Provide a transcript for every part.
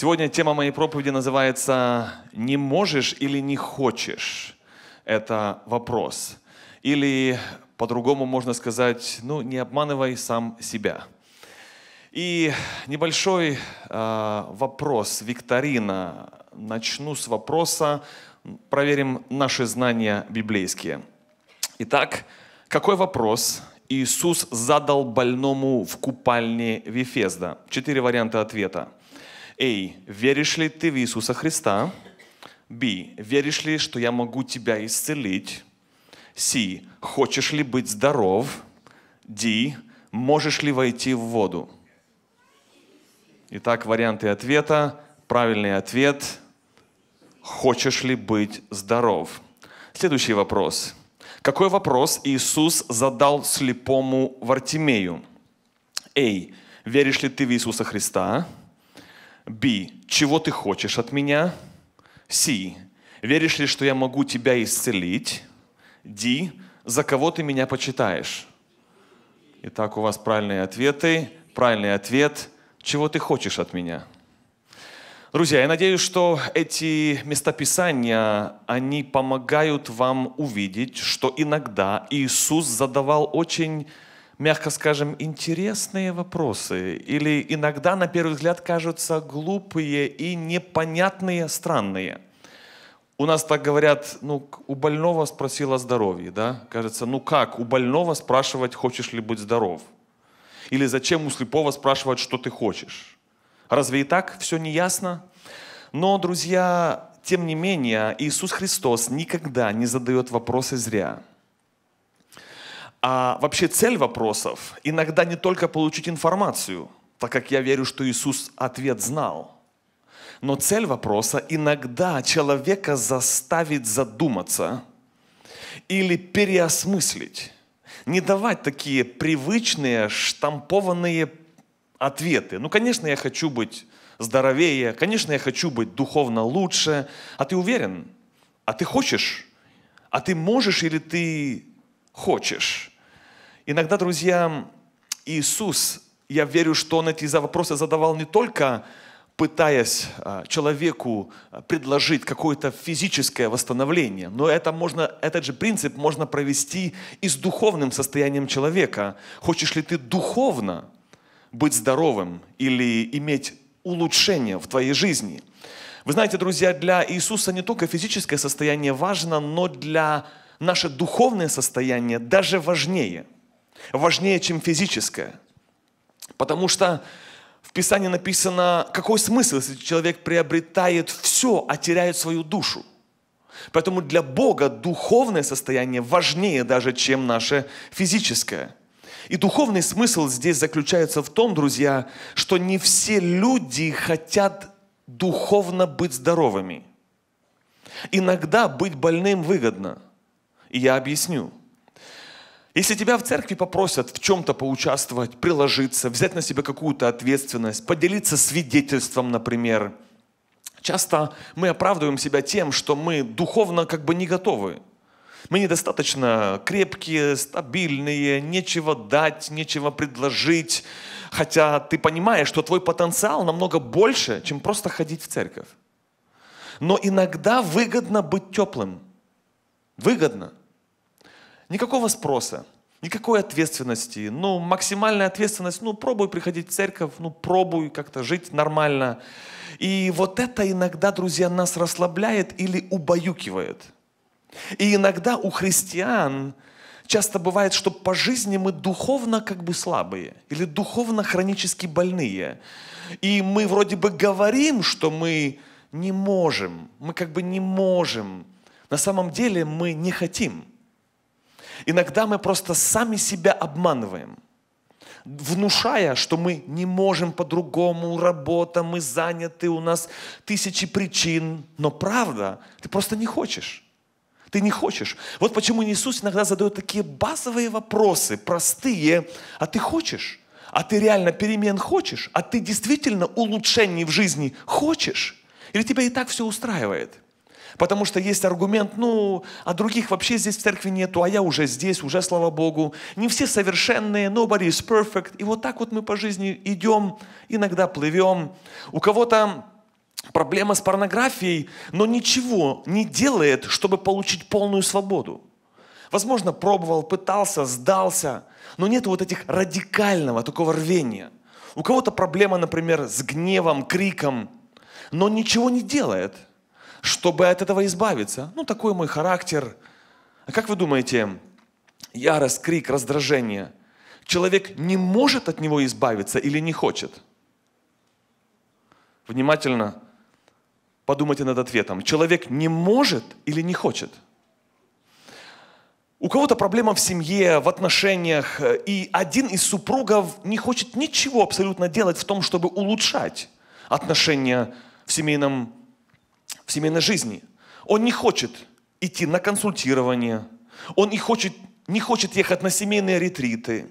Сегодня тема моей проповеди называется «Не можешь или не хочешь?» Это вопрос. Или по-другому можно сказать, ну, не обманывай сам себя. И небольшой э, вопрос, викторина. Начну с вопроса, проверим наши знания библейские. Итак, какой вопрос Иисус задал больному в купальне Вифезда? Четыре варианта ответа – Эй, веришь ли ты в Иисуса Христа? Б. Веришь ли, что я могу тебя исцелить? С. Хочешь ли быть здоров? Д. Можешь ли войти в воду? Итак, варианты ответа. Правильный ответ. Хочешь ли быть здоров? Следующий вопрос. Какой вопрос Иисус задал слепому Вартимею? Эй, веришь ли ты в Иисуса Христа? B. Чего ты хочешь от меня? C. Веришь ли, что я могу тебя исцелить? D. За кого ты меня почитаешь? Итак, у вас правильные ответы. Правильный ответ. Чего ты хочешь от меня? Друзья, я надеюсь, что эти местописания, они помогают вам увидеть, что иногда Иисус задавал очень мягко скажем, интересные вопросы или иногда, на первый взгляд, кажутся глупые и непонятные, странные. У нас так говорят, ну, у больного спросила о здоровье, да? Кажется, ну как, у больного спрашивать, хочешь ли быть здоров? Или зачем у слепого спрашивать, что ты хочешь? Разве и так все не ясно? Но, друзья, тем не менее, Иисус Христос никогда не задает вопросы зря – а вообще цель вопросов иногда не только получить информацию, так как я верю, что Иисус ответ знал. Но цель вопроса иногда человека заставит задуматься или переосмыслить, не давать такие привычные штампованные ответы. Ну, конечно, я хочу быть здоровее, конечно, я хочу быть духовно лучше. А ты уверен? А ты хочешь? А ты можешь или ты хочешь? Иногда, друзья, Иисус, я верю, что Он эти вопросы задавал не только пытаясь а, человеку а, предложить какое-то физическое восстановление. Но это можно, этот же принцип можно провести и с духовным состоянием человека. Хочешь ли ты духовно быть здоровым или иметь улучшение в твоей жизни? Вы знаете, друзья, для Иисуса не только физическое состояние важно, но для наше духовное состояние даже важнее – важнее, чем физическое. Потому что в Писании написано, какой смысл, если человек приобретает все, а теряет свою душу. Поэтому для Бога духовное состояние важнее даже, чем наше физическое. И духовный смысл здесь заключается в том, друзья, что не все люди хотят духовно быть здоровыми. Иногда быть больным выгодно. И я объясню – если тебя в церкви попросят в чем-то поучаствовать, приложиться, взять на себя какую-то ответственность, поделиться свидетельством, например, часто мы оправдываем себя тем, что мы духовно как бы не готовы. Мы недостаточно крепкие, стабильные, нечего дать, нечего предложить. Хотя ты понимаешь, что твой потенциал намного больше, чем просто ходить в церковь. Но иногда выгодно быть теплым. Выгодно. Никакого спроса, никакой ответственности. Ну, максимальная ответственность, ну, пробуй приходить в церковь, ну, пробуй как-то жить нормально. И вот это иногда, друзья, нас расслабляет или убаюкивает. И иногда у христиан часто бывает, что по жизни мы духовно как бы слабые или духовно хронически больные. И мы вроде бы говорим, что мы не можем, мы как бы не можем. На самом деле мы не хотим. Иногда мы просто сами себя обманываем, внушая, что мы не можем по-другому, работа, мы заняты, у нас тысячи причин. Но правда, ты просто не хочешь. Ты не хочешь. Вот почему Иисус иногда задает такие базовые вопросы, простые, а ты хочешь? А ты реально перемен хочешь? А ты действительно улучшений в жизни хочешь? Или тебя и так все устраивает? Потому что есть аргумент, ну, а других вообще здесь в церкви нету, а я уже здесь, уже, слава Богу. Не все совершенные, nobody is perfect. И вот так вот мы по жизни идем, иногда плывем. У кого-то проблема с порнографией, но ничего не делает, чтобы получить полную свободу. Возможно, пробовал, пытался, сдался, но нет вот этих радикального такого рвения. У кого-то проблема, например, с гневом, криком, но ничего не делает – чтобы от этого избавиться. Ну, такой мой характер. А как вы думаете, ярость, крик, раздражение, человек не может от него избавиться или не хочет? Внимательно подумайте над ответом. Человек не может или не хочет? У кого-то проблема в семье, в отношениях, и один из супругов не хочет ничего абсолютно делать в том, чтобы улучшать отношения в семейном в семейной жизни. Он не хочет идти на консультирование, он не хочет, не хочет ехать на семейные ретриты,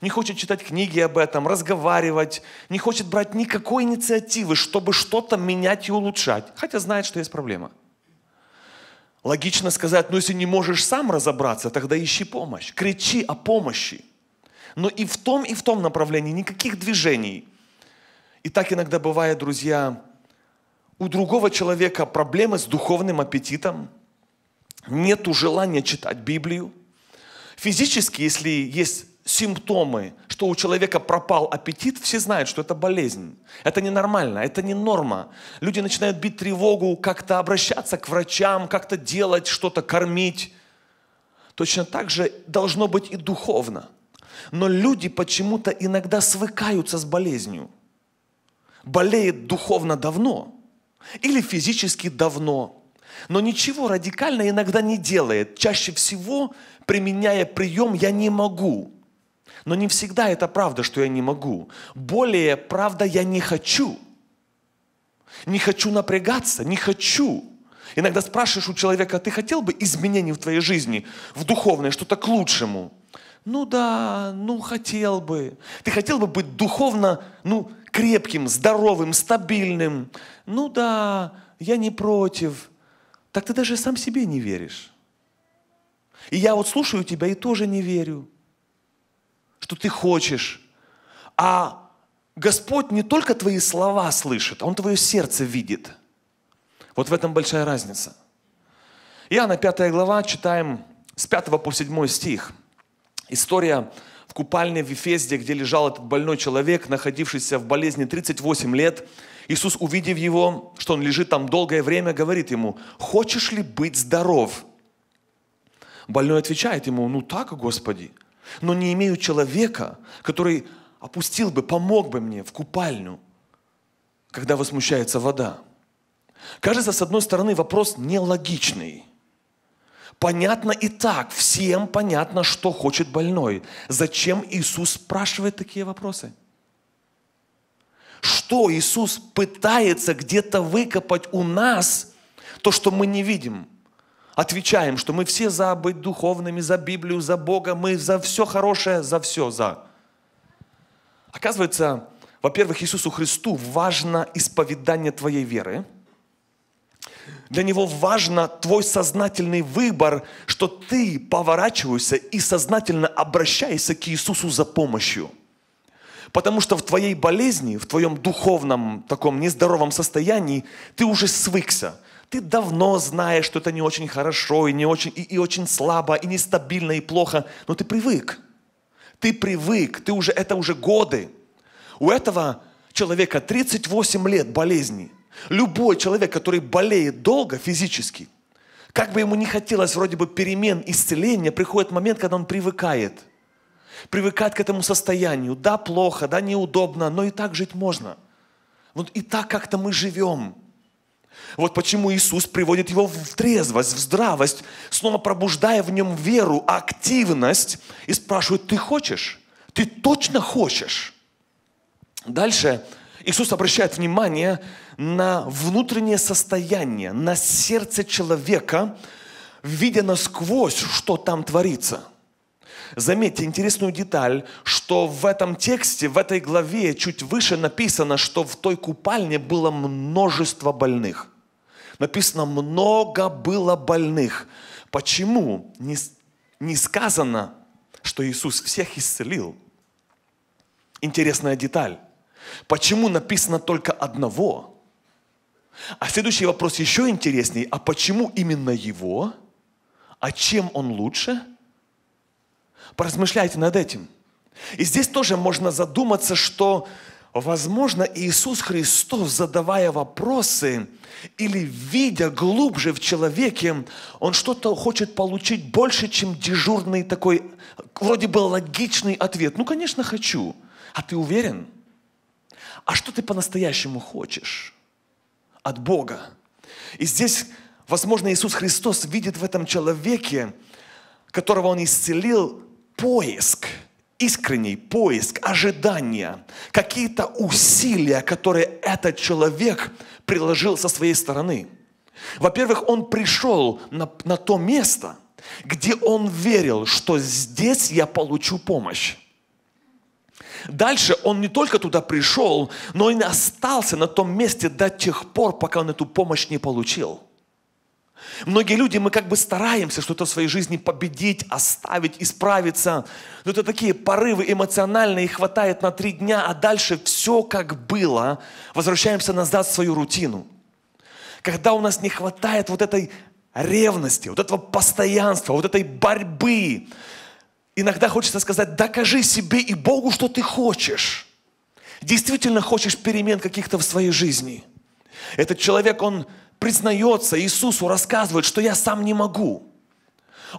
не хочет читать книги об этом, разговаривать, не хочет брать никакой инициативы, чтобы что-то менять и улучшать, хотя знает, что есть проблема. Логично сказать, ну если не можешь сам разобраться, тогда ищи помощь, кричи о помощи. Но и в том, и в том направлении никаких движений. И так иногда бывает, друзья, у другого человека проблемы с духовным аппетитом, нету желания читать Библию. Физически, если есть симптомы, что у человека пропал аппетит, все знают, что это болезнь. Это ненормально, это не норма. Люди начинают бить тревогу, как-то обращаться к врачам, как-то делать что-то, кормить. Точно так же должно быть и духовно. Но люди почему-то иногда свыкаются с болезнью. Болеет духовно давно – или физически давно, но ничего радикально иногда не делает. Чаще всего, применяя прием «я не могу». Но не всегда это правда, что я не могу. Более правда «я не хочу». Не хочу напрягаться, не хочу. Иногда спрашиваешь у человека, ты хотел бы изменений в твоей жизни, в духовное, что-то к лучшему? Ну да, ну хотел бы. Ты хотел бы быть духовно, ну, крепким, здоровым, стабильным. Ну да, я не против. Так ты даже сам себе не веришь. И я вот слушаю тебя и тоже не верю, что ты хочешь. А Господь не только твои слова слышит, Он твое сердце видит. Вот в этом большая разница. Иоанна 5 глава, читаем с 5 по 7 стих. История купальне в Вифезде, где лежал этот больной человек, находившийся в болезни 38 лет, Иисус, увидев его, что он лежит там долгое время, говорит ему, «Хочешь ли быть здоров?» Больной отвечает ему, «Ну так, Господи, но не имею человека, который опустил бы, помог бы мне в купальню, когда возмущается вода». Кажется, с одной стороны, вопрос нелогичный – Понятно и так, всем понятно, что хочет больной. Зачем Иисус спрашивает такие вопросы? Что Иисус пытается где-то выкопать у нас, то, что мы не видим? Отвечаем, что мы все за быть духовными, за Библию, за Бога, мы за все хорошее, за все за. Оказывается, во-первых, Иисусу Христу важно исповедание твоей веры – для него важно твой сознательный выбор, что ты поворачиваешься и сознательно обращаешься к Иисусу за помощью. Потому что в твоей болезни, в твоем духовном таком нездоровом состоянии ты уже свыкся. Ты давно знаешь, что это не очень хорошо, и, не очень, и, и очень слабо, и нестабильно, и плохо, но ты привык. Ты привык, ты уже, это уже годы. У этого человека 38 лет болезни – Любой человек, который болеет долго физически, как бы ему не хотелось вроде бы перемен, исцеления, приходит момент, когда он привыкает. Привыкает к этому состоянию. Да, плохо, да, неудобно, но и так жить можно. Вот и так как-то мы живем. Вот почему Иисус приводит его в трезвость, в здравость, снова пробуждая в нем веру, активность, и спрашивает, ты хочешь? Ты точно хочешь? Дальше Иисус обращает внимание на внутреннее состояние, на сердце человека, видя насквозь, что там творится. Заметьте интересную деталь, что в этом тексте, в этой главе чуть выше написано, что в той купальне было множество больных. Написано, много было больных. Почему не, не сказано, что Иисус всех исцелил? Интересная деталь. Почему написано только одного? А следующий вопрос еще интереснее: А почему именно его? А чем он лучше? Поразмышляйте над этим. И здесь тоже можно задуматься, что, возможно, Иисус Христос, задавая вопросы или видя глубже в человеке, он что-то хочет получить больше, чем дежурный такой, вроде бы логичный ответ. Ну, конечно, хочу. А ты уверен? а что ты по-настоящему хочешь от Бога? И здесь, возможно, Иисус Христос видит в этом человеке, которого Он исцелил, поиск, искренний поиск, ожидания, какие-то усилия, которые этот человек приложил со своей стороны. Во-первых, он пришел на, на то место, где он верил, что здесь я получу помощь. Дальше он не только туда пришел, но и остался на том месте до тех пор, пока он эту помощь не получил. Многие люди, мы как бы стараемся что-то в своей жизни победить, оставить, исправиться. Но это такие порывы эмоциональные, хватает на три дня, а дальше все как было. Возвращаемся назад в свою рутину. Когда у нас не хватает вот этой ревности, вот этого постоянства, вот этой борьбы, Иногда хочется сказать, докажи себе и Богу, что ты хочешь. Действительно хочешь перемен каких-то в своей жизни. Этот человек, он признается Иисусу, рассказывает, что я сам не могу.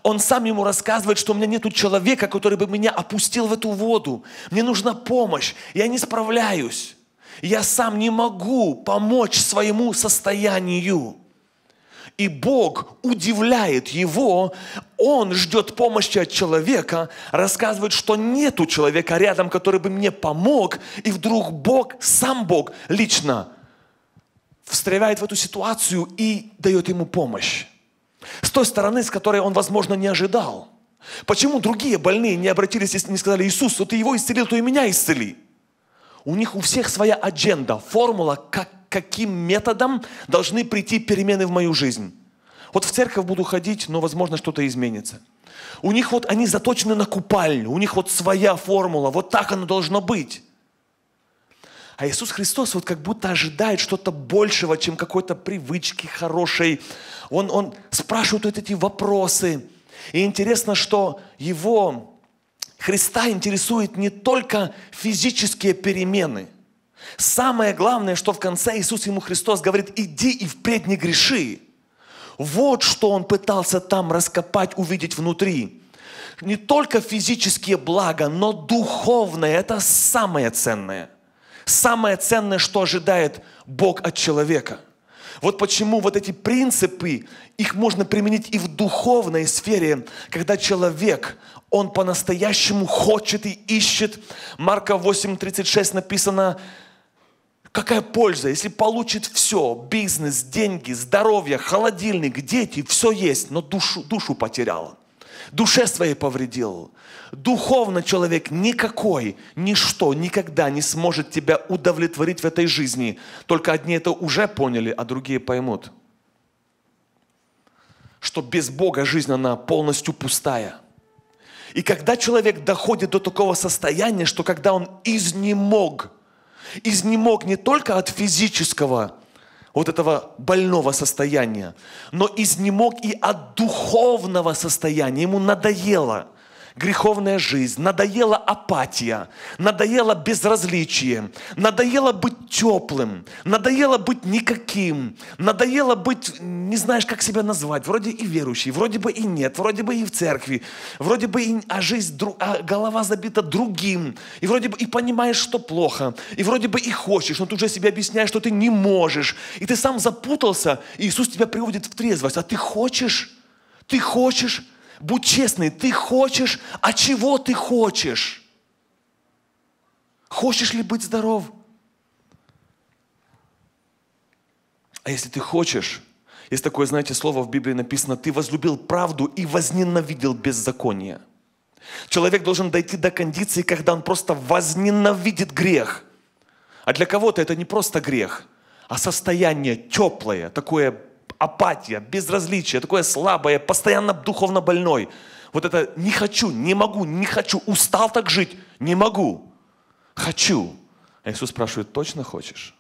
Он сам ему рассказывает, что у меня нету человека, который бы меня опустил в эту воду. Мне нужна помощь, я не справляюсь. Я сам не могу помочь своему состоянию. И Бог удивляет его, он ждет помощи от человека, рассказывает, что нету человека рядом, который бы мне помог, и вдруг Бог, сам Бог лично встревает в эту ситуацию и дает ему помощь. С той стороны, с которой он, возможно, не ожидал. Почему другие больные не обратились, если не сказали, Иисус, что ты его исцелил, то и меня исцели. У них у всех своя адженда, формула, как каким методом должны прийти перемены в мою жизнь. Вот в церковь буду ходить, но, возможно, что-то изменится. У них вот они заточены на купальню, у них вот своя формула, вот так оно должно быть. А Иисус Христос вот как будто ожидает что-то большего, чем какой-то привычки хорошей. Он, он спрашивает вот эти вопросы. И интересно, что его, Христа интересует не только физические перемены – Самое главное, что в конце Иисус ему Христос говорит, иди и впредь не греши. Вот что он пытался там раскопать, увидеть внутри. Не только физические блага, но духовное – это самое ценное. Самое ценное, что ожидает Бог от человека. Вот почему вот эти принципы, их можно применить и в духовной сфере, когда человек, он по-настоящему хочет и ищет. Марка 8.36 написано, Какая польза, если получит все, бизнес, деньги, здоровье, холодильник, дети, все есть, но душу, душу потеряла. Душе своей повредил. Духовно человек никакой, ничто никогда не сможет тебя удовлетворить в этой жизни. Только одни это уже поняли, а другие поймут. Что без Бога жизнь, она полностью пустая. И когда человек доходит до такого состояния, что когда он изнемог – изнемог не только от физического вот этого больного состояния, но изнемог и от духовного состояния. Ему надоело – греховная жизнь, надоела апатия, надоело безразличие, надоело быть теплым, надоело быть никаким, надоело быть, не знаешь, как себя назвать, вроде и верующий, вроде бы и нет, вроде бы и в церкви, вроде бы и, а жизнь, а голова забита другим, и вроде бы и понимаешь, что плохо, и вроде бы и хочешь, но тут же себе объясняешь, что ты не можешь, и ты сам запутался, и Иисус тебя приводит в трезвость, а ты хочешь, ты хочешь, Будь честный, ты хочешь, а чего ты хочешь? Хочешь ли быть здоров? А если ты хочешь, есть такое, знаете, слово в Библии написано, ты возлюбил правду и возненавидел беззаконие. Человек должен дойти до кондиции, когда он просто возненавидит грех. А для кого-то это не просто грех, а состояние теплое, такое апатия, безразличие, такое слабое, постоянно духовно больной. Вот это не хочу, не могу, не хочу, устал так жить, не могу, хочу. А Иисус спрашивает, точно хочешь?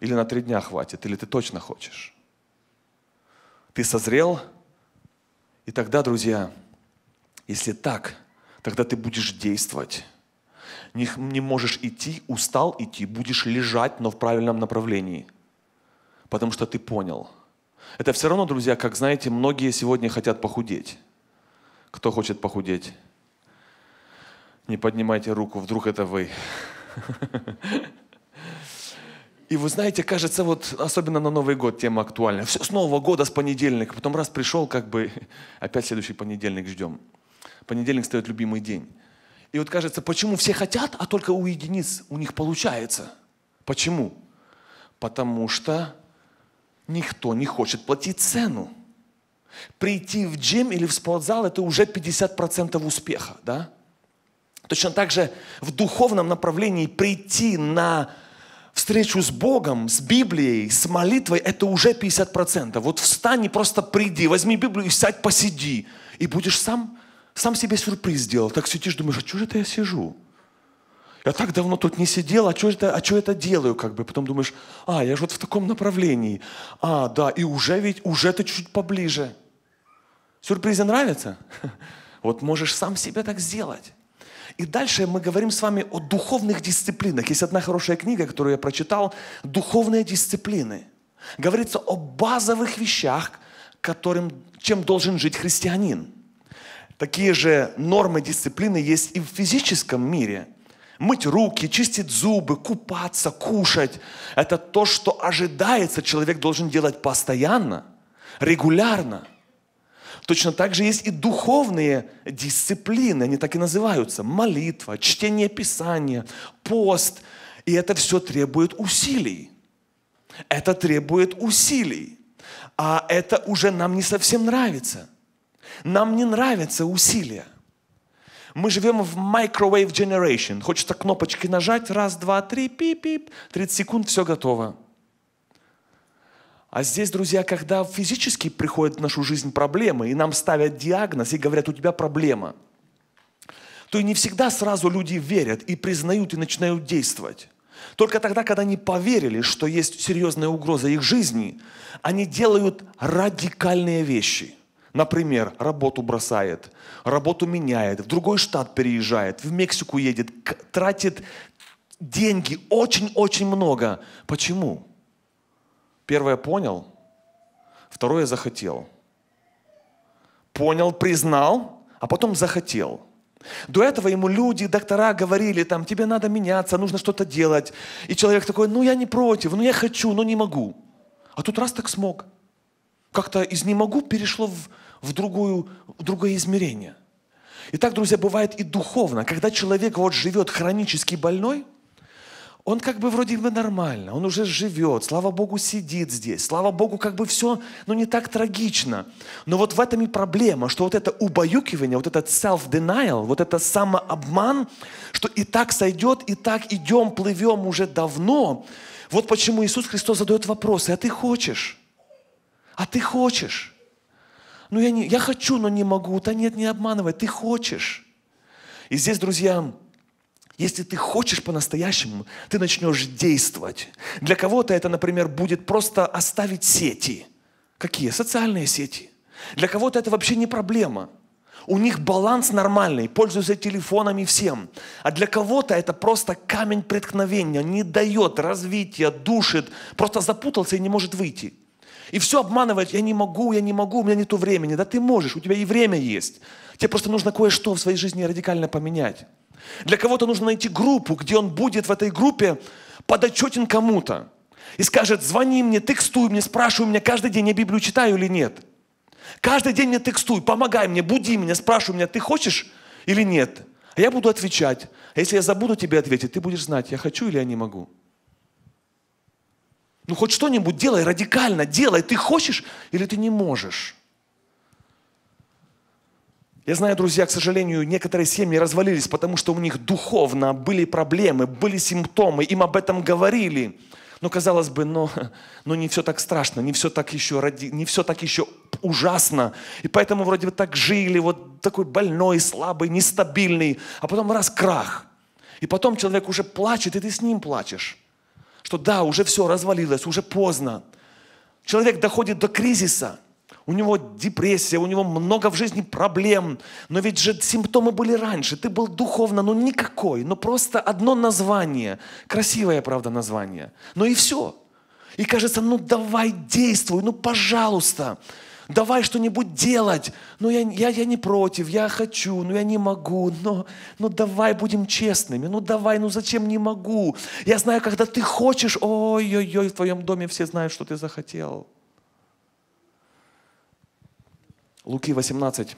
Или на три дня хватит, или ты точно хочешь? Ты созрел? И тогда, друзья, если так, тогда ты будешь действовать. Не, не можешь идти, устал идти, будешь лежать, но в правильном направлении. Потому что ты понял, это все равно, друзья, как знаете, многие сегодня хотят похудеть. Кто хочет похудеть? Не поднимайте руку, вдруг это вы. И вы знаете, кажется, вот особенно на Новый год тема актуальна. Все с Нового года, с понедельника. Потом раз пришел, как бы опять следующий понедельник ждем. Понедельник стает любимый день. И вот кажется, почему все хотят, а только у единиц у них получается. Почему? Потому что Никто не хочет платить цену. Прийти в джим или в спортзал – это уже 50% успеха, да? Точно так же в духовном направлении прийти на встречу с Богом, с Библией, с молитвой, это уже 50%. Вот встань и просто приди, возьми Библию и сядь, посиди. И будешь сам, сам себе сюрприз сделал. Так сидишь, думаешь, а что же это я сижу? я так давно тут не сидел, а что это, а что это делаю, как бы. Потом думаешь, а, я же вот в таком направлении. А, да, и уже ведь, уже ты чуть поближе. Сюрпризы нравятся? Вот можешь сам себе так сделать. И дальше мы говорим с вами о духовных дисциплинах. Есть одна хорошая книга, которую я прочитал, «Духовные дисциплины». Говорится о базовых вещах, которым, чем должен жить христианин. Такие же нормы дисциплины есть и в физическом мире. Мыть руки, чистить зубы, купаться, кушать – это то, что ожидается, человек должен делать постоянно, регулярно. Точно так же есть и духовные дисциплины, они так и называются. Молитва, чтение Писания, пост. И это все требует усилий. Это требует усилий. А это уже нам не совсем нравится. Нам не нравятся усилия. Мы живем в microwave generation. Хочется кнопочки нажать, раз, два, три, пип-пип, 30 секунд, все готово. А здесь, друзья, когда физически приходят в нашу жизнь проблемы, и нам ставят диагноз и говорят, у тебя проблема, то и не всегда сразу люди верят и признают и начинают действовать. Только тогда, когда они поверили, что есть серьезная угроза их жизни, они делают радикальные вещи – Например, работу бросает, работу меняет, в другой штат переезжает, в Мексику едет, тратит деньги очень-очень много. Почему? Первое понял, второе захотел. Понял, признал, а потом захотел. До этого ему люди, доктора говорили, там, тебе надо меняться, нужно что-то делать. И человек такой, ну я не против, ну я хочу, но не могу. А тут раз так смог. Как-то из «не могу» перешло в в, другую, в другое измерение. И так, друзья, бывает и духовно. Когда человек вот живет хронически больной, он как бы вроде бы нормально, он уже живет, слава Богу, сидит здесь, слава Богу, как бы все, ну не так трагично. Но вот в этом и проблема, что вот это убаюкивание, вот этот self-denial, вот это самообман, что и так сойдет, и так идем, плывем уже давно. Вот почему Иисус Христос задает вопросы, а ты хочешь? А ты хочешь? Ну я, не, я хочу, но не могу. Да нет, не обманывай, ты хочешь. И здесь, друзья, если ты хочешь по-настоящему, ты начнешь действовать. Для кого-то это, например, будет просто оставить сети. Какие? Социальные сети. Для кого-то это вообще не проблема. У них баланс нормальный, пользуются телефонами всем. А для кого-то это просто камень преткновения, не дает развития, душит, просто запутался и не может выйти. И все обманывает, я не могу, я не могу, у меня нету времени. Да ты можешь, у тебя и время есть. Тебе просто нужно кое-что в своей жизни радикально поменять. Для кого-то нужно найти группу, где он будет в этой группе подотчетен кому-то. И скажет, звони мне, текстуй мне, спрашивай меня каждый день, я Библию читаю или нет. Каждый день мне текстуй, помогай мне, буди меня, спрашивай меня, ты хочешь или нет. А я буду отвечать. А если я забуду тебе ответить, ты будешь знать, я хочу или я не могу. Ну хоть что-нибудь делай радикально, делай. Ты хочешь или ты не можешь? Я знаю, друзья, к сожалению, некоторые семьи развалились, потому что у них духовно были проблемы, были симптомы, им об этом говорили. Но казалось бы, но, но не все так страшно, не все так еще ради, не все так еще ужасно. И поэтому вроде бы так жили, вот такой больной, слабый, нестабильный, а потом раз крах. И потом человек уже плачет, и ты с ним плачешь что да, уже все развалилось, уже поздно. Человек доходит до кризиса, у него депрессия, у него много в жизни проблем, но ведь же симптомы были раньше, ты был духовно, ну никакой, ну просто одно название, красивое, правда, название, но и все. И кажется, ну давай действуй, ну Пожалуйста давай что-нибудь делать. Ну, я, я, я не против, я хочу, но ну, я не могу. Но, но ну, давай будем честными. Ну, давай, ну зачем не могу? Я знаю, когда ты хочешь, ой-ой-ой, в твоем доме все знают, что ты захотел. Луки 18,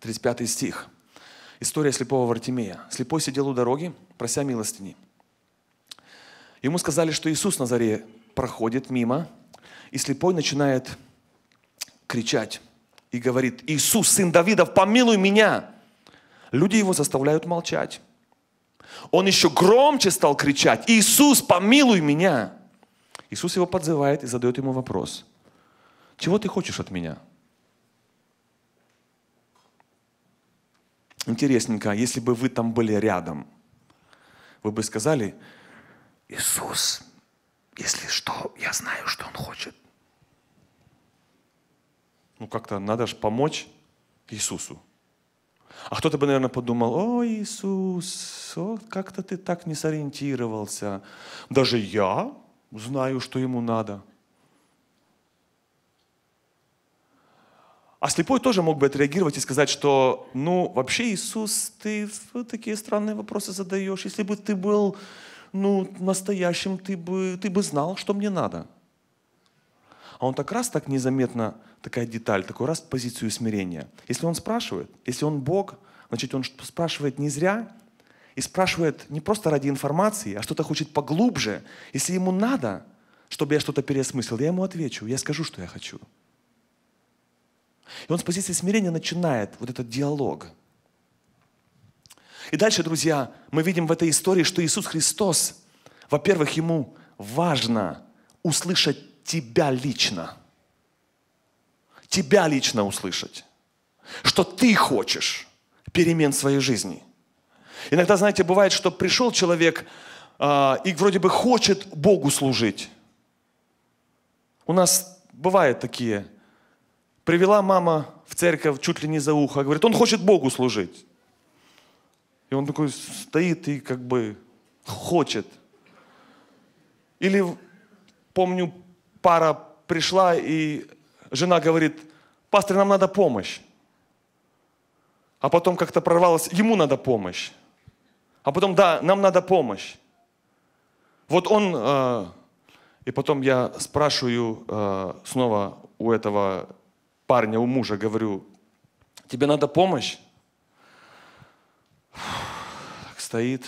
35 стих. История слепого Вартимея. Слепой сидел у дороги, прося милостини. Ему сказали, что Иисус на заре проходит мимо, и слепой начинает кричать и говорит, Иисус, сын Давидов, помилуй меня. Люди его заставляют молчать. Он еще громче стал кричать, Иисус, помилуй меня. Иисус его подзывает и задает ему вопрос. Чего ты хочешь от меня? Интересненько, если бы вы там были рядом, вы бы сказали, Иисус, если что, я знаю, что Он хочет – ну как-то надо же помочь Иисусу. А кто-то бы, наверное, подумал, о, Иисус, как-то ты так не сориентировался. Даже я знаю, что ему надо. А слепой тоже мог бы отреагировать и сказать, что, ну, вообще, Иисус, ты такие странные вопросы задаешь. Если бы ты был, ну, настоящим, ты бы, ты бы знал, что мне надо. А он так раз так незаметно, такая деталь, такой раз позицию смирения. Если он спрашивает, если он Бог, значит, он спрашивает не зря, и спрашивает не просто ради информации, а что-то хочет поглубже. Если ему надо, чтобы я что-то переосмыслил, я ему отвечу, я скажу, что я хочу. И он с позиции смирения начинает вот этот диалог. И дальше, друзья, мы видим в этой истории, что Иисус Христос, во-первых, ему важно услышать тебя лично. Тебя лично услышать. Что ты хочешь перемен своей жизни. Иногда, знаете, бывает, что пришел человек э, и вроде бы хочет Богу служить. У нас бывают такие. Привела мама в церковь чуть ли не за ухо. Говорит, он хочет Богу служить. И он такой стоит и как бы хочет. Или, помню, пара пришла, и жена говорит, пастор, нам надо помощь. А потом как-то прорвалось, ему надо помощь. А потом, да, нам надо помощь. Вот он, э, и потом я спрашиваю э, снова у этого парня, у мужа, говорю, тебе надо помощь? Так стоит.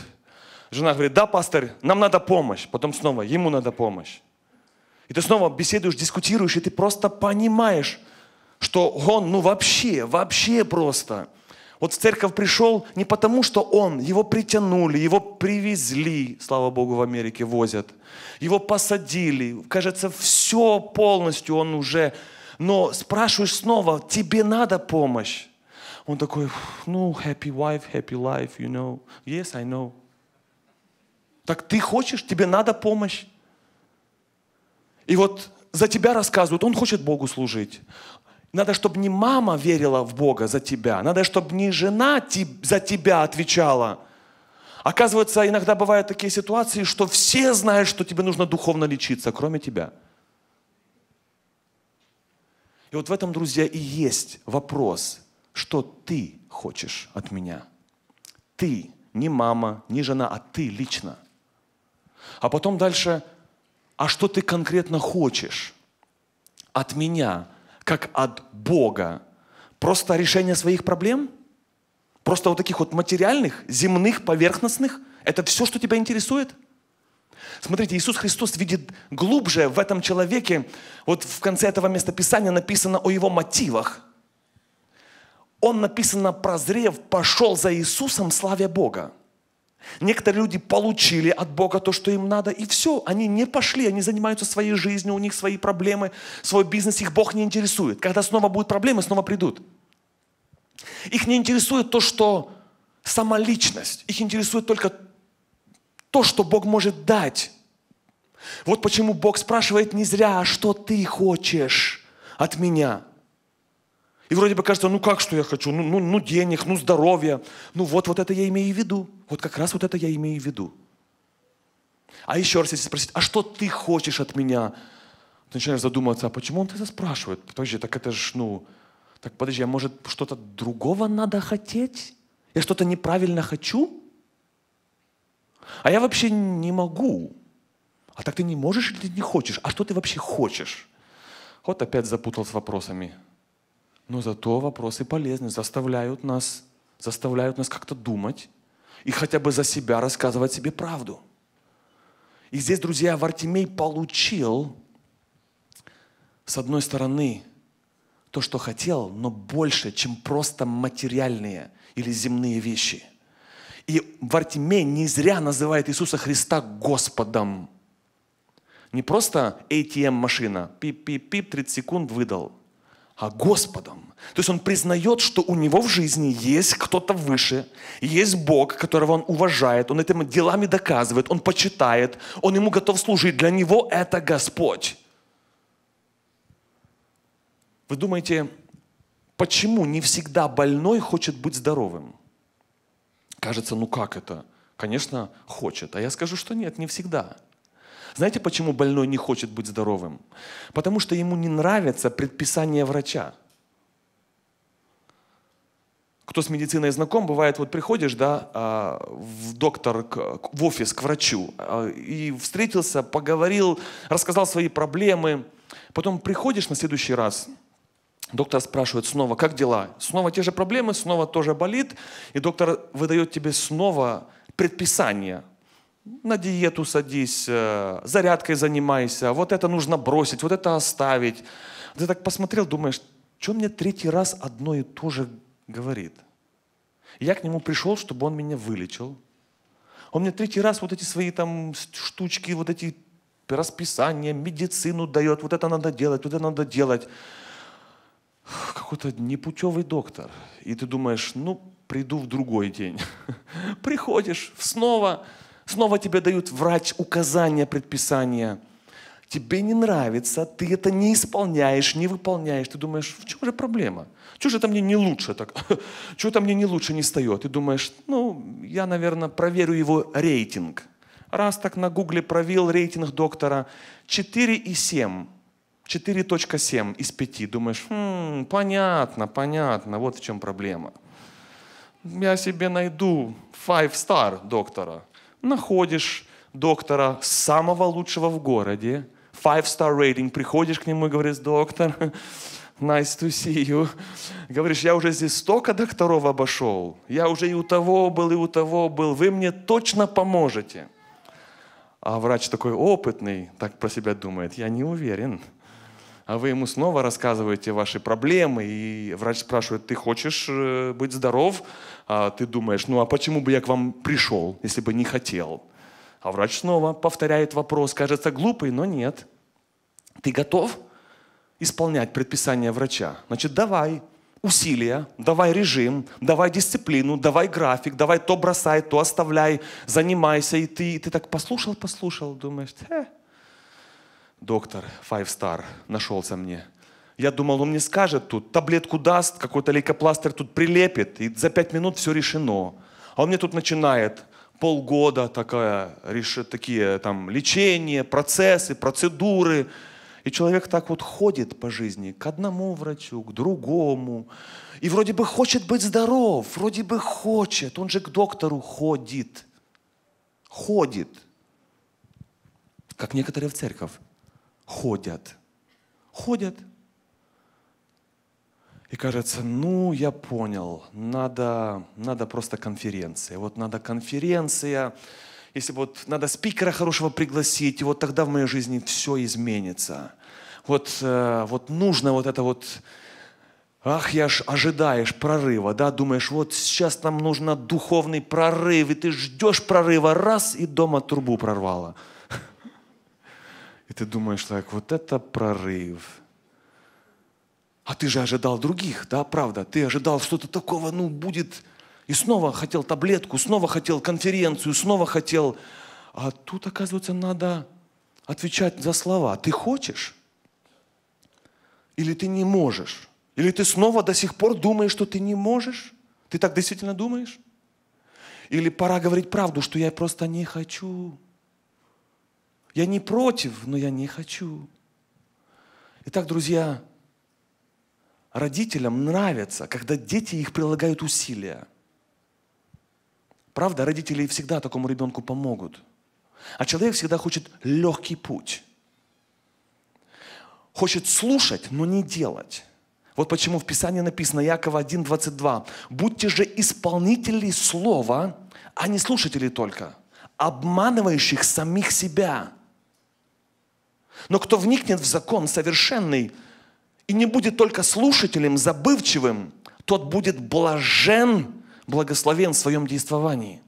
Жена говорит, да, пастор, нам надо помощь. Потом снова, ему надо помощь. И ты снова беседуешь, дискутируешь, и ты просто понимаешь, что он, ну вообще, вообще просто. Вот в церковь пришел не потому, что он, его притянули, его привезли, слава Богу, в Америке возят, его посадили, кажется, все полностью он уже, но спрашиваешь снова, тебе надо помощь? Он такой, ну, happy wife, happy life, you know. Yes, I know. Так ты хочешь, тебе надо помощь? И вот за тебя рассказывают, он хочет Богу служить. Надо, чтобы не мама верила в Бога за тебя. Надо, чтобы не жена за тебя отвечала. Оказывается, иногда бывают такие ситуации, что все знают, что тебе нужно духовно лечиться, кроме тебя. И вот в этом, друзья, и есть вопрос, что ты хочешь от меня. Ты, не мама, не жена, а ты лично. А потом дальше а что ты конкретно хочешь от меня, как от Бога? Просто решение своих проблем? Просто вот таких вот материальных, земных, поверхностных? Это все, что тебя интересует? Смотрите, Иисус Христос видит глубже в этом человеке, вот в конце этого местописания написано о его мотивах. Он написано, прозрев, пошел за Иисусом, славя Бога. Некоторые люди получили от Бога то, что им надо, и все, они не пошли, они занимаются своей жизнью, у них свои проблемы, свой бизнес, их Бог не интересует. Когда снова будут проблемы, снова придут. Их не интересует то, что сама личность, их интересует только то, что Бог может дать. Вот почему Бог спрашивает не зря, а что ты хочешь от меня – и вроде бы кажется, ну как, что я хочу? Ну, ну, ну денег, ну здоровья. Ну вот, вот это я имею в виду. Вот как раз вот это я имею в виду. А еще раз, если спросить, а что ты хочешь от меня? Ты начинаешь задумываться, а почему он это спрашивает? Подожди, так это ж, ну, так подожди, а может что-то другого надо хотеть? Я что-то неправильно хочу? А я вообще не могу. А так ты не можешь или ты не хочешь? А что ты вообще хочешь? Вот опять запутал с вопросами. Но зато вопросы полезны, заставляют нас, заставляют нас как-то думать и хотя бы за себя рассказывать себе правду. И здесь, друзья, Вартимей получил, с одной стороны, то, что хотел, но больше, чем просто материальные или земные вещи. И Вартимей не зря называет Иисуса Христа Господом. Не просто ATM-машина, пип-пип-пип, 30 секунд выдал – а Господом. То есть он признает, что у него в жизни есть кто-то выше, есть Бог, которого он уважает, он этим делами доказывает, он почитает, он ему готов служить. Для него это Господь. Вы думаете, почему не всегда больной хочет быть здоровым? Кажется, ну как это? Конечно, хочет. А я скажу, что нет, не всегда. Знаете, почему больной не хочет быть здоровым? Потому что ему не нравится предписание врача. Кто с медициной знаком, бывает, вот приходишь, да, а, в доктор, в офис к врачу, а, и встретился, поговорил, рассказал свои проблемы. Потом приходишь на следующий раз, доктор спрашивает снова, как дела? Снова те же проблемы, снова тоже болит, и доктор выдает тебе снова предписание на диету садись, э, зарядкой занимайся, вот это нужно бросить, вот это оставить. Ты так посмотрел, думаешь, что мне третий раз одно и то же говорит? Я к нему пришел, чтобы он меня вылечил. Он мне третий раз вот эти свои там штучки, вот эти расписания, медицину дает, вот это надо делать, вот это надо делать. Какой-то непутевый доктор. И ты думаешь, ну, приду в другой день. Приходишь снова, Снова тебе дают врач указания, предписания. Тебе не нравится, ты это не исполняешь, не выполняешь. Ты думаешь, в чем же проблема? Чего же это мне не лучше так? Чего это мне не лучше не встает? Ты думаешь, ну, я, наверное, проверю его рейтинг. Раз так на гугле провел рейтинг доктора 4,7. 4.7 из 5. Думаешь, хм, понятно, понятно, вот в чем проблема. Я себе найду 5-star доктора находишь доктора самого лучшего в городе, five-star rating, приходишь к нему и говоришь, доктор, nice to see you. Говоришь, я уже здесь столько докторов обошел, я уже и у того был, и у того был, вы мне точно поможете. А врач такой опытный, так про себя думает, я не уверен а вы ему снова рассказываете ваши проблемы, и врач спрашивает, ты хочешь э, быть здоров? А ты думаешь, ну а почему бы я к вам пришел, если бы не хотел? А врач снова повторяет вопрос, кажется глупый, но нет. Ты готов исполнять предписание врача? Значит, давай усилия, давай режим, давай дисциплину, давай график, давай то бросай, то оставляй, занимайся. И ты, и ты так послушал, послушал, думаешь, э, доктор Five Star нашелся мне. Я думал, он мне скажет тут, таблетку даст, какой-то лейкопластырь тут прилепит, и за пять минут все решено. А он мне тут начинает полгода такая, реш... такие там лечения, процессы, процедуры. И человек так вот ходит по жизни к одному врачу, к другому. И вроде бы хочет быть здоров, вроде бы хочет. Он же к доктору ходит. Ходит. Как некоторые в церковь ходят. Ходят. И кажется, ну, я понял, надо, надо просто конференция. Вот надо конференция, если вот надо спикера хорошего пригласить, и вот тогда в моей жизни все изменится. Вот, э, вот нужно вот это вот, ах, я ж ожидаешь прорыва, да, думаешь, вот сейчас нам нужно духовный прорыв, и ты ждешь прорыва, раз, и дома трубу прорвало – и ты думаешь, так, вот это прорыв. А ты же ожидал других, да, правда? Ты ожидал что-то такого, ну, будет... И снова хотел таблетку, снова хотел конференцию, снова хотел... А тут, оказывается, надо отвечать за слова. Ты хочешь? Или ты не можешь? Или ты снова до сих пор думаешь, что ты не можешь? Ты так действительно думаешь? Или пора говорить правду, что я просто не хочу? Я не против, но я не хочу. Итак, друзья, родителям нравится, когда дети их прилагают усилия. Правда, родители всегда такому ребенку помогут. А человек всегда хочет легкий путь. Хочет слушать, но не делать. Вот почему в Писании написано Якова 1.22. «Будьте же исполнители слова, а не слушатели только, обманывающих самих себя». Но кто вникнет в закон совершенный и не будет только слушателем, забывчивым, тот будет блажен, благословен в своем действовании.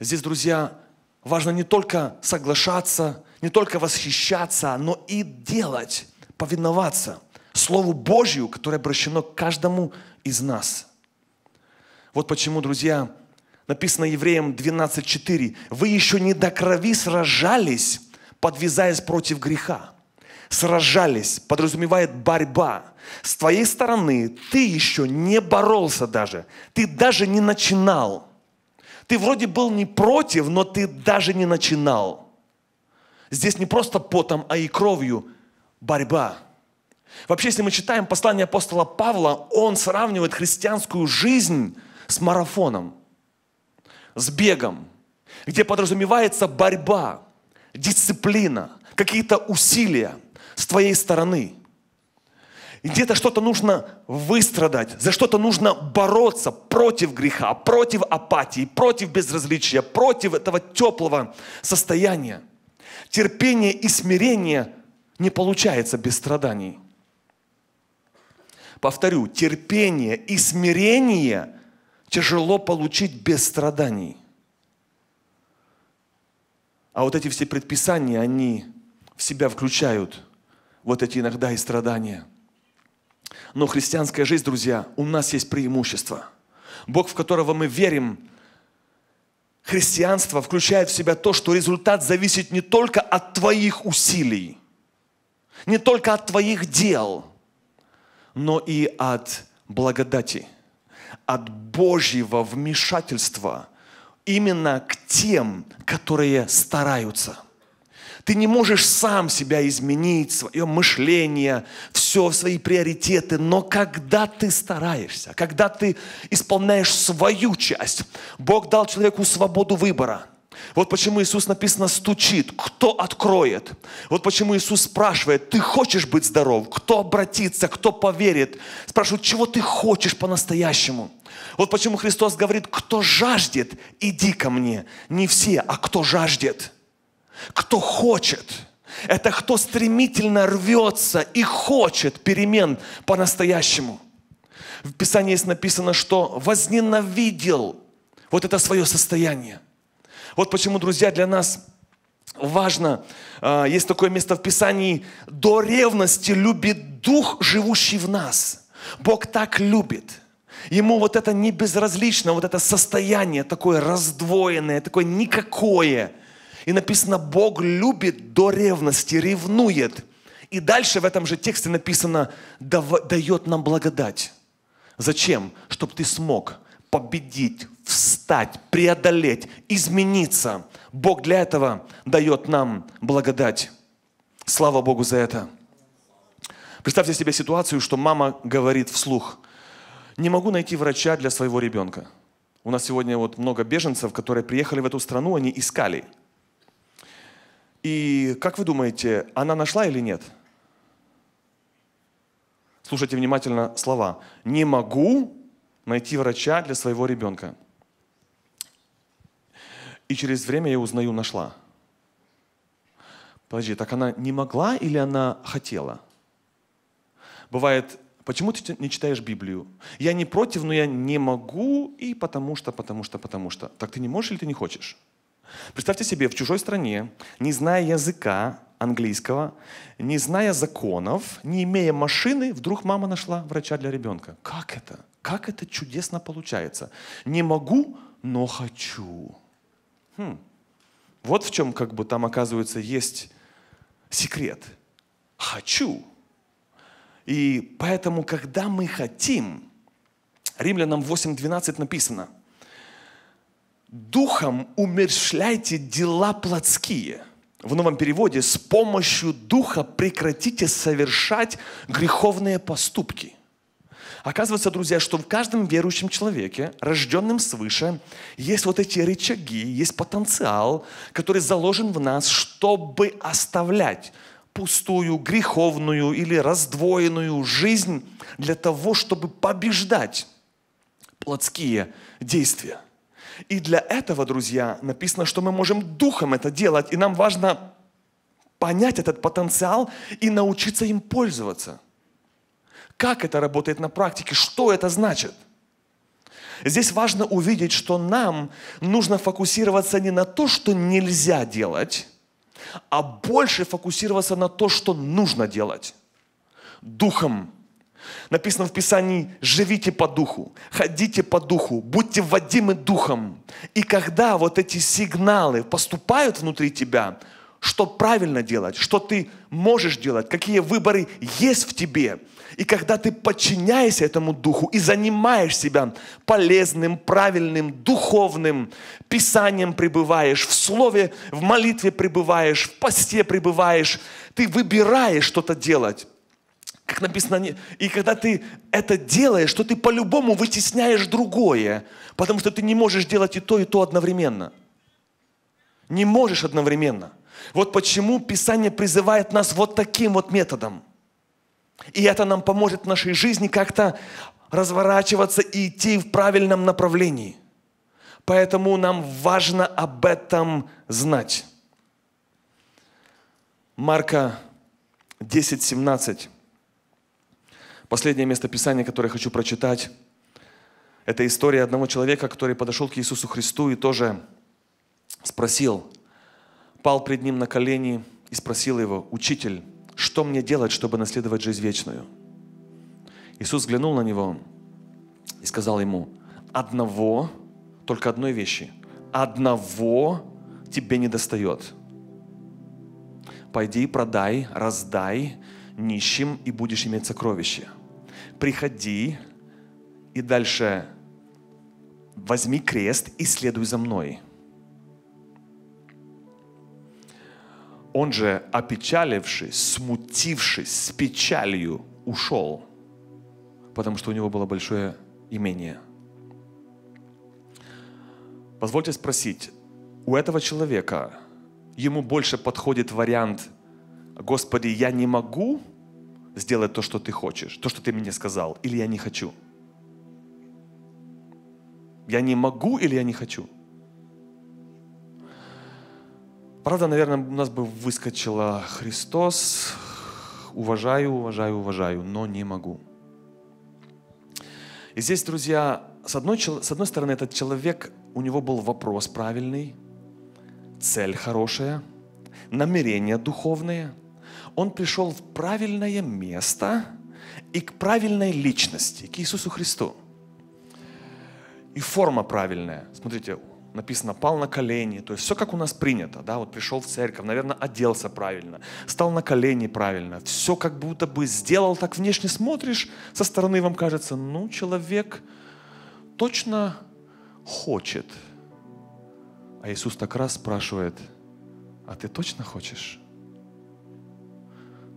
Здесь, друзья, важно не только соглашаться, не только восхищаться, но и делать, повиноваться Слову Божью, которое обращено к каждому из нас. Вот почему, друзья, написано Евреям 12.4, «Вы еще не до крови сражались, подвязаясь против греха. Сражались, подразумевает борьба. С твоей стороны ты еще не боролся даже. Ты даже не начинал. Ты вроде был не против, но ты даже не начинал. Здесь не просто потом, а и кровью борьба. Вообще, если мы читаем послание апостола Павла, он сравнивает христианскую жизнь с марафоном, с бегом, где подразумевается борьба дисциплина, какие-то усилия с твоей стороны. И где-то что-то нужно выстрадать, за что-то нужно бороться против греха, против апатии, против безразличия, против этого теплого состояния. Терпение и смирение не получается без страданий. Повторю, терпение и смирение тяжело получить без страданий. А вот эти все предписания, они в себя включают вот эти иногда и страдания. Но христианская жизнь, друзья, у нас есть преимущество. Бог, в которого мы верим, христианство включает в себя то, что результат зависит не только от твоих усилий, не только от твоих дел, но и от благодати, от Божьего вмешательства – именно к тем, которые стараются. Ты не можешь сам себя изменить, свое мышление, все, свои приоритеты, но когда ты стараешься, когда ты исполняешь свою часть, Бог дал человеку свободу выбора – вот почему Иисус написано стучит, кто откроет. Вот почему Иисус спрашивает, ты хочешь быть здоров, кто обратится, кто поверит. Спрашивают, чего ты хочешь по-настоящему. Вот почему Христос говорит, кто жаждет, иди ко мне. Не все, а кто жаждет, кто хочет. Это кто стремительно рвется и хочет перемен по-настоящему. В Писании есть написано, что возненавидел вот это свое состояние – вот почему, друзья, для нас важно, а, есть такое место в Писании, до ревности любит Дух, живущий в нас. Бог так любит. Ему вот это не безразлично, вот это состояние такое раздвоенное, такое никакое. И написано, Бог любит до ревности, ревнует. И дальше в этом же тексте написано, дает нам благодать. Зачем? Чтобы ты смог победить в стать, преодолеть, измениться. Бог для этого дает нам благодать. Слава Богу за это. Представьте себе ситуацию, что мама говорит вслух, не могу найти врача для своего ребенка. У нас сегодня вот много беженцев, которые приехали в эту страну, они искали. И как вы думаете, она нашла или нет? Слушайте внимательно слова. Не могу найти врача для своего ребенка. И через время я узнаю, нашла. Подожди, так она не могла или она хотела? Бывает, почему ты не читаешь Библию? Я не против, но я не могу, и потому что, потому что, потому что. Так ты не можешь или ты не хочешь? Представьте себе, в чужой стране, не зная языка английского, не зная законов, не имея машины, вдруг мама нашла врача для ребенка. Как это? Как это чудесно получается? Не могу, но хочу. Хм. Вот в чем как бы там оказывается есть секрет. Хочу. И поэтому, когда мы хотим, Римлянам 8.12 написано, «Духом умершляйте дела плотские». В новом переводе «С помощью Духа прекратите совершать греховные поступки». Оказывается, друзья, что в каждом верующем человеке, рожденном свыше, есть вот эти рычаги, есть потенциал, который заложен в нас, чтобы оставлять пустую, греховную или раздвоенную жизнь для того, чтобы побеждать плотские действия. И для этого, друзья, написано, что мы можем духом это делать, и нам важно понять этот потенциал и научиться им пользоваться. Как это работает на практике? Что это значит? Здесь важно увидеть, что нам нужно фокусироваться не на то, что нельзя делать, а больше фокусироваться на то, что нужно делать. Духом. Написано в Писании, живите по духу, ходите по духу, будьте водимы духом. И когда вот эти сигналы поступают внутри тебя, что правильно делать, что ты можешь делать, какие выборы есть в тебе – и когда ты подчиняешься этому духу и занимаешь себя полезным, правильным, духовным, писанием пребываешь, в слове, в молитве пребываешь, в посте пребываешь, ты выбираешь что-то делать. Как написано, и когда ты это делаешь, что ты по-любому вытесняешь другое, потому что ты не можешь делать и то, и то одновременно. Не можешь одновременно. Вот почему Писание призывает нас вот таким вот методом – и это нам поможет в нашей жизни как-то разворачиваться и идти в правильном направлении. Поэтому нам важно об этом знать. Марка 10:17. Последнее место Писания, которое я хочу прочитать, это история одного человека, который подошел к Иисусу Христу и тоже спросил, пал пред ним на колени и спросил его, «Учитель, что мне делать, чтобы наследовать жизнь вечную? Иисус взглянул на него и сказал ему, одного, только одной вещи, одного тебе не достает. Пойди, продай, раздай нищим, и будешь иметь сокровище. Приходи, и дальше возьми крест и следуй за мной – он же, опечалившись, смутившись, с печалью ушел, потому что у него было большое имение. Позвольте спросить, у этого человека ему больше подходит вариант «Господи, я не могу сделать то, что ты хочешь, то, что ты мне сказал, или я не хочу?» Я не могу или я не хочу? Правда, наверное, у нас бы выскочила Христос, уважаю, уважаю, уважаю, но не могу. И здесь, друзья, с одной, с одной стороны, этот человек, у него был вопрос правильный, цель хорошая, намерения духовные. Он пришел в правильное место и к правильной личности, к Иисусу Христу. И форма правильная. Смотрите, написано, пал на колени, то есть все как у нас принято, да, вот пришел в церковь, наверное, оделся правильно, стал на колени правильно, все как будто бы сделал, так внешне смотришь, со стороны вам кажется, ну, человек точно хочет. А Иисус так раз спрашивает, а ты точно хочешь?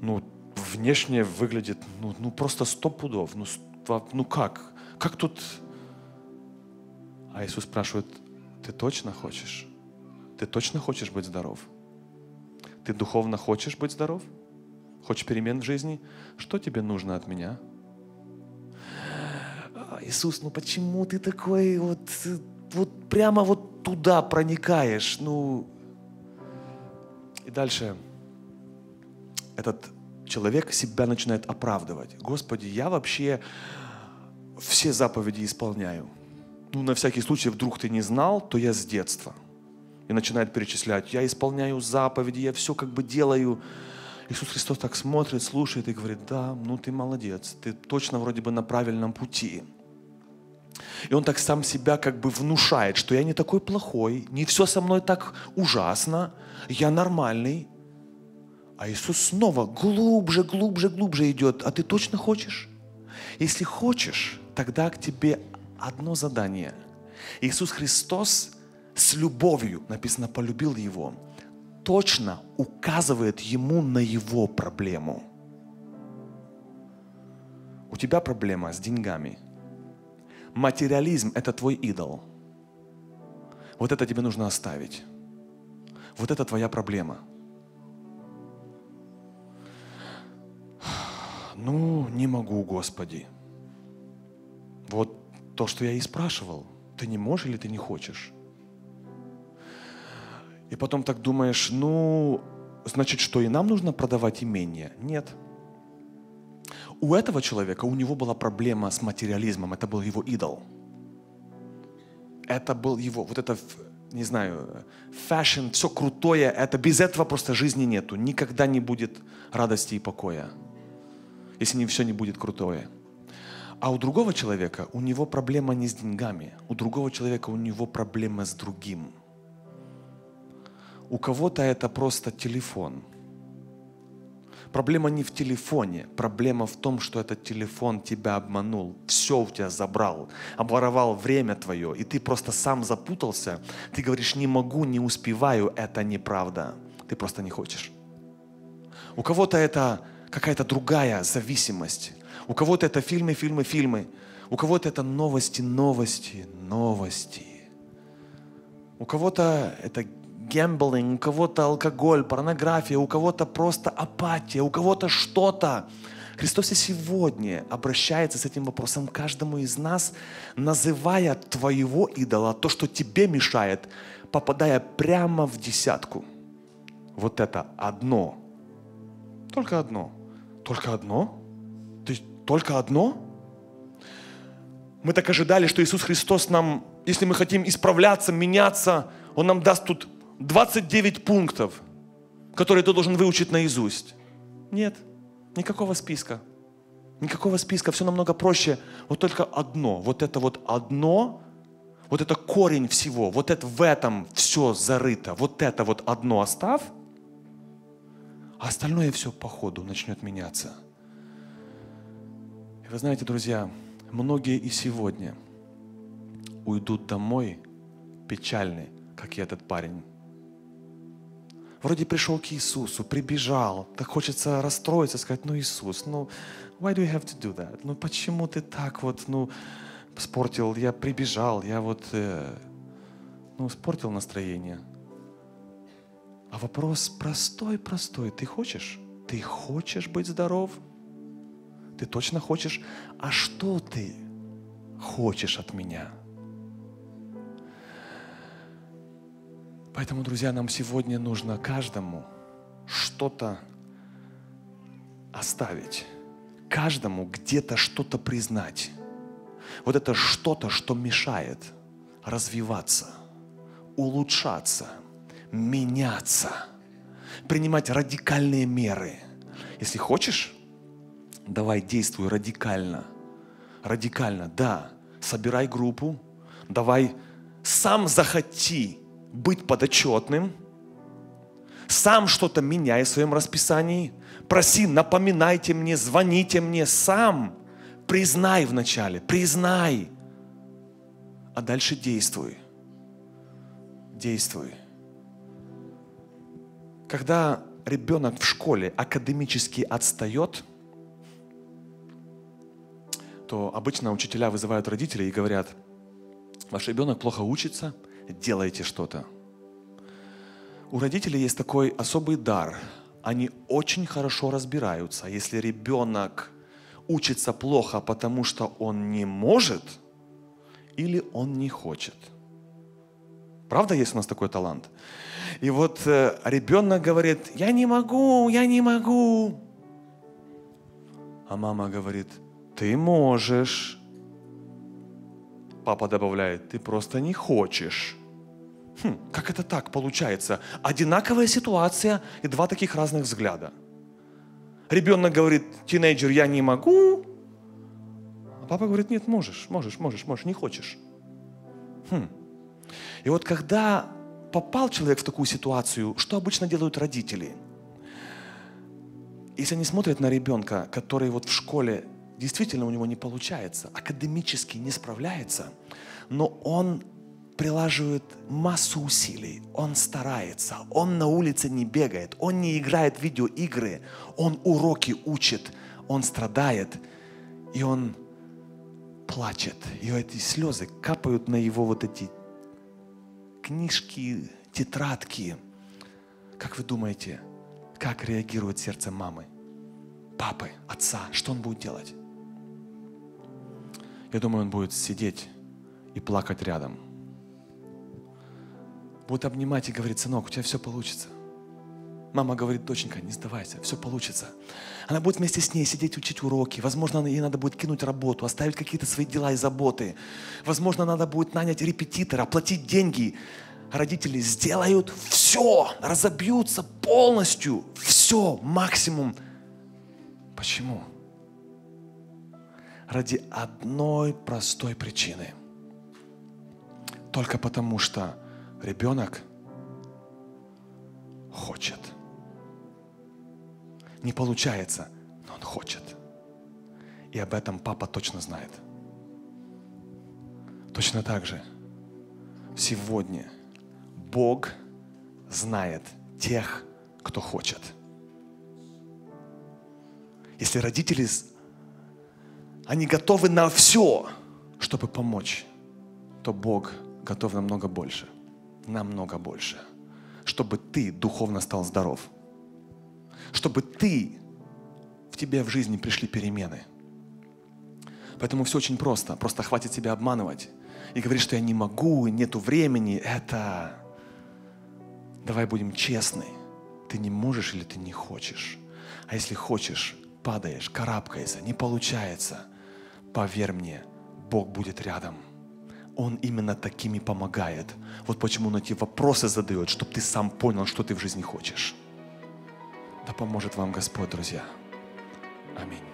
Ну, внешне выглядит, ну, ну просто сто пудов, ну, ну как? Как тут? А Иисус спрашивает, ты точно хочешь? Ты точно хочешь быть здоров? Ты духовно хочешь быть здоров? Хочешь перемен в жизни? Что тебе нужно от меня? А, Иисус, ну почему ты такой вот, вот прямо вот туда проникаешь? Ну, и дальше этот человек себя начинает оправдывать. Господи, я вообще все заповеди исполняю ну, на всякий случай, вдруг ты не знал, то я с детства. И начинает перечислять, я исполняю заповеди, я все как бы делаю. Иисус Христос так смотрит, слушает и говорит, да, ну ты молодец, ты точно вроде бы на правильном пути. И он так сам себя как бы внушает, что я не такой плохой, не все со мной так ужасно, я нормальный. А Иисус снова глубже, глубже, глубже идет. А ты точно хочешь? Если хочешь, тогда к тебе одно задание. Иисус Христос с любовью, написано, полюбил его, точно указывает ему на его проблему. У тебя проблема с деньгами. Материализм – это твой идол. Вот это тебе нужно оставить. Вот это твоя проблема. Ну, не могу, Господи. Вот то, что я и спрашивал. Ты не можешь или ты не хочешь? И потом так думаешь, ну, значит, что и нам нужно продавать имение? Нет. У этого человека, у него была проблема с материализмом, это был его идол. Это был его, вот это, не знаю, фэшн, все крутое, это без этого просто жизни нету. Никогда не будет радости и покоя, если не все не будет крутое. А у другого человека у него проблема не с деньгами, у другого человека у него проблема с другим. У кого-то это просто телефон. Проблема не в телефоне, проблема в том, что этот телефон тебя обманул, все у тебя забрал, обворовал время твое, и ты просто сам запутался, ты говоришь, не могу, не успеваю, это неправда, ты просто не хочешь. У кого-то это какая-то другая зависимость, у кого-то это фильмы, фильмы, фильмы. У кого-то это новости, новости, новости. У кого-то это гэмблинг, у кого-то алкоголь, порнография, у кого-то просто апатия, у кого-то что-то. Христос и сегодня обращается с этим вопросом к каждому из нас, называя твоего идола, то, что тебе мешает, попадая прямо в десятку. Вот это одно. Только одно. Только одно? Только одно? Мы так ожидали, что Иисус Христос нам, если мы хотим исправляться, меняться, Он нам даст тут 29 пунктов, которые ты должен выучить наизусть. Нет, никакого списка. Никакого списка, все намного проще. Вот только одно, вот это вот одно, вот это корень всего, вот это в этом все зарыто, вот это вот одно остав, а остальное все по ходу начнет меняться – вы знаете, друзья, многие и сегодня уйдут домой печальны, как и этот парень. Вроде пришел к Иисусу, прибежал, так хочется расстроиться, сказать, ну Иисус, ну why do you have to do that? Ну почему ты так вот, ну спортил, я прибежал, я вот, э, ну спортил настроение. А вопрос простой, простой, ты хочешь? Ты хочешь быть здоров? Ты точно хочешь? А что ты хочешь от меня? Поэтому, друзья, нам сегодня нужно каждому что-то оставить, каждому где-то что-то признать. Вот это что-то, что мешает развиваться, улучшаться, меняться, принимать радикальные меры. Если хочешь, давай действуй радикально. Радикально, да. Собирай группу, давай сам захоти быть подотчетным, сам что-то меняй в своем расписании, проси, напоминайте мне, звоните мне, сам признай вначале, признай, а дальше действуй, действуй. Когда ребенок в школе академически отстает – то обычно учителя вызывают родителей и говорят, ваш ребенок плохо учится, делайте что-то. У родителей есть такой особый дар. Они очень хорошо разбираются. Если ребенок учится плохо, потому что он не может или он не хочет. Правда есть у нас такой талант? И вот э, ребенок говорит, я не могу, я не могу. А мама говорит, ты можешь. Папа добавляет, ты просто не хочешь. Хм, как это так получается? Одинаковая ситуация и два таких разных взгляда. Ребенок говорит, тинейджер, я не могу. А папа говорит, нет, можешь, можешь, можешь, можешь, не хочешь. Хм. И вот когда попал человек в такую ситуацию, что обычно делают родители? Если они смотрят на ребенка, который вот в школе действительно у него не получается, академически не справляется, но он прилаживает массу усилий, он старается, он на улице не бегает, он не играет в видеоигры, он уроки учит, он страдает, и он плачет. И эти слезы капают на его вот эти книжки, тетрадки. Как вы думаете, как реагирует сердце мамы, папы, отца? Что он будет делать? я думаю, он будет сидеть и плакать рядом. Будет обнимать и говорить, сынок, у тебя все получится. Мама говорит, доченька, не сдавайся, все получится. Она будет вместе с ней сидеть, учить уроки. Возможно, ей надо будет кинуть работу, оставить какие-то свои дела и заботы. Возможно, надо будет нанять репетитора, платить деньги. Родители сделают все, разобьются полностью, все, максимум. Почему? Почему? ради одной простой причины. Только потому, что ребенок хочет. Не получается, но он хочет. И об этом папа точно знает. Точно так же сегодня Бог знает тех, кто хочет. Если родители они готовы на все, чтобы помочь, то Бог готов намного больше. Намного больше. Чтобы ты духовно стал здоров. Чтобы ты, в тебе в жизни пришли перемены. Поэтому все очень просто. Просто хватит себя обманывать. И говорить, что я не могу, нету времени. Это... Давай будем честны. Ты не можешь или ты не хочешь. А если хочешь, падаешь, карабкается, не получается – Поверь мне, Бог будет рядом. Он именно такими помогает. Вот почему он эти вопросы задает, чтобы ты сам понял, что ты в жизни хочешь. Да поможет вам Господь, друзья. Аминь.